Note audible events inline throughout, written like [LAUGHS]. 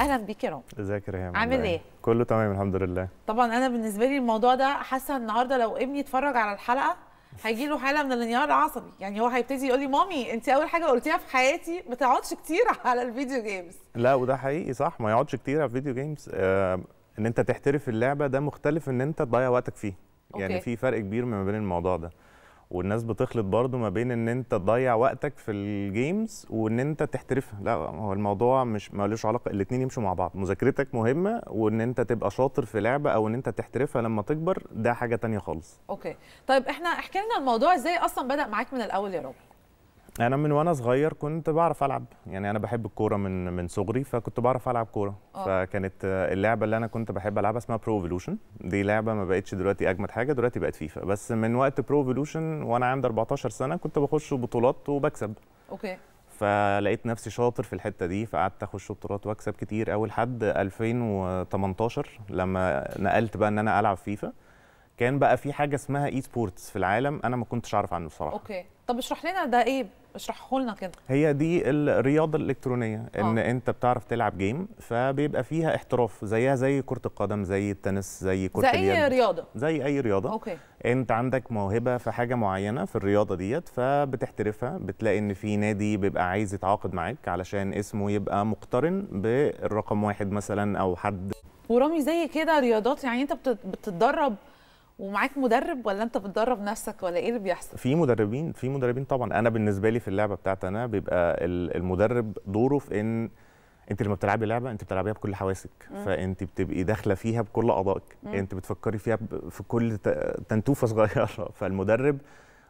اهلا بيك يا رامي ازيك يا ريهام عامل إيه؟, ايه كله تمام الحمد لله طبعا انا بالنسبه لي الموضوع ده حاسه النهارده لو ابني اتفرج على الحلقه هيجي له حاله من الانهيار العصبي يعني هو هيبتدي يقول لي مامي انت اول حاجه قلتيها في حياتي ما تقعدش كتير [LAUGHS] على الفيديو جيمز لا وده حقيقي صح ما يقعدش كتير على الفيديو جيمز آه ان انت تحترف اللعبه ده مختلف ان انت تضيع وقتك فيه يعني أوكي. يعني في فرق كبير ما بين الموضوع ده والناس بتخلط برضو ما بين ان انت تضيع وقتك في الجيمز وان انت تحترفها لا هو الموضوع مش مالوش علاقه الاثنين يمشوا مع بعض مذاكرتك مهمه وان انت تبقى شاطر في لعبه او ان انت تحترفها لما تكبر ده حاجه تانية خالص اوكي طيب احنا احكي لنا الموضوع ازاي اصلا بدا معاك من الاول يا رامي انا من وانا صغير كنت بعرف العب يعني انا بحب الكوره من من صغري فكنت بعرف العب كوره آه. فكانت اللعبه اللي انا كنت بحب العبها اسمها برو ايفولوشن دي لعبه ما بقتش دلوقتي اجمد حاجه دلوقتي بقت فيفا بس من وقت برو ايفولوشن وانا عندي 14 سنه كنت بخش بطولات وبكسب اوكي فلقيت نفسي شاطر في الحته دي فقعدت اخش بطولات واكسب كتير اول حد 2018 لما نقلت بقى ان انا العب فيفا كان بقى في حاجه اسمها اي سبورتس في العالم انا ما كنتش اعرف عنه بصراحه اوكي طب اشرح لنا ده ايه اشرحه لنا كده هي دي الرياضه الالكترونيه ان آه. انت بتعرف تلعب جيم فبيبقى فيها احتراف زيها زي كره القدم زي التنس زي كره زي اليد زي اي رياضه زي اي رياضه اوكي انت عندك موهبه في حاجه معينه في الرياضه ديت فبتحترفها بتلاقي ان في نادي بيبقى عايز يتعاقد معاك علشان اسمه يبقى مقترن بالرقم واحد مثلا او حد ورامي زي كده رياضات يعني انت بتتدرب ومعاك مدرب ولا انت بتدرب نفسك ولا ايه اللي بيحصل في مدربين في مدربين طبعا انا بالنسبه لي في اللعبه بتاعتي انا بيبقى المدرب دوره في ان انت لما بتلعبي لعبه انت بتلعبيها بكل حواسك مم. فانت بتبقي داخله فيها بكل اعضائك انت بتفكري فيها في كل تنتوفه صغيره [LAUGHS] فالمدرب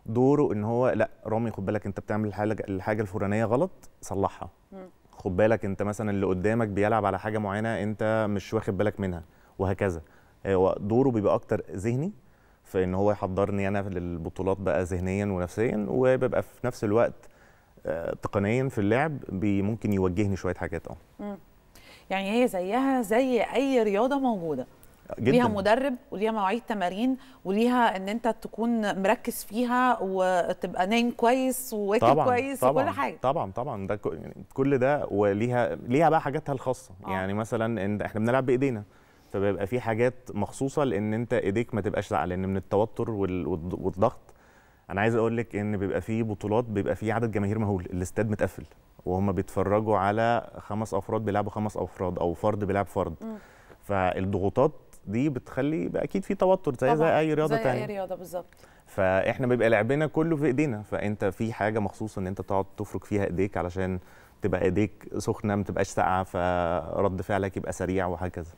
دوره ان هو لا رامي خد بالك انت بتعمل الحاجه الفلانيه غلط صلحها خد بالك انت مثلا اللي قدامك بيلعب على حاجه معينه انت مش واخد بالك منها وهكذا آه، هو دوره بيبقى اكتر ذهني في ان هو يحضرني انا للبطولات بقى ذهنيا ونفسيا وببقى في نفس الوقت آه، تقنيا في اللعب ممكن يوجهني شويه حاجات اه يعني هي زيها زي اي رياضه موجوده جدا. ليها مدرب وليها مواعيد تمارين وليها ان انت تكون مركز فيها وتبقى نايم كويس وواكل طبعًا كويس طبعًا وكل حاجه طبعا طبعا ده كل ده وليها ليها بقى حاجاتها الخاصه آه. يعني مثلا احنا بنلعب بايدينا فبيبقى في حاجات مخصوصه لان انت ايديك ما تبقاش لان من التوتر والضغط انا عايز اقول لك ان بيبقى في بطولات بيبقى في عدد جماهير مهول الاستاد متقفل وهم بيتفرجوا على خمس افراد بيلعبوا خمس افراد او فرد بيلعب فرد م. فالضغوطات دي بتخلي اكيد في توتر زي زي اي رياضه زي تانية. اي رياضه بالظبط فاحنا بيبقى لعبنا كله في ايدينا فانت في حاجه مخصوص ان انت تقعد تفرك فيها ايديك علشان تبقى ايديك سخنه ما تبقاش ساقعه فرد فعلك يبقى سريع وهكذا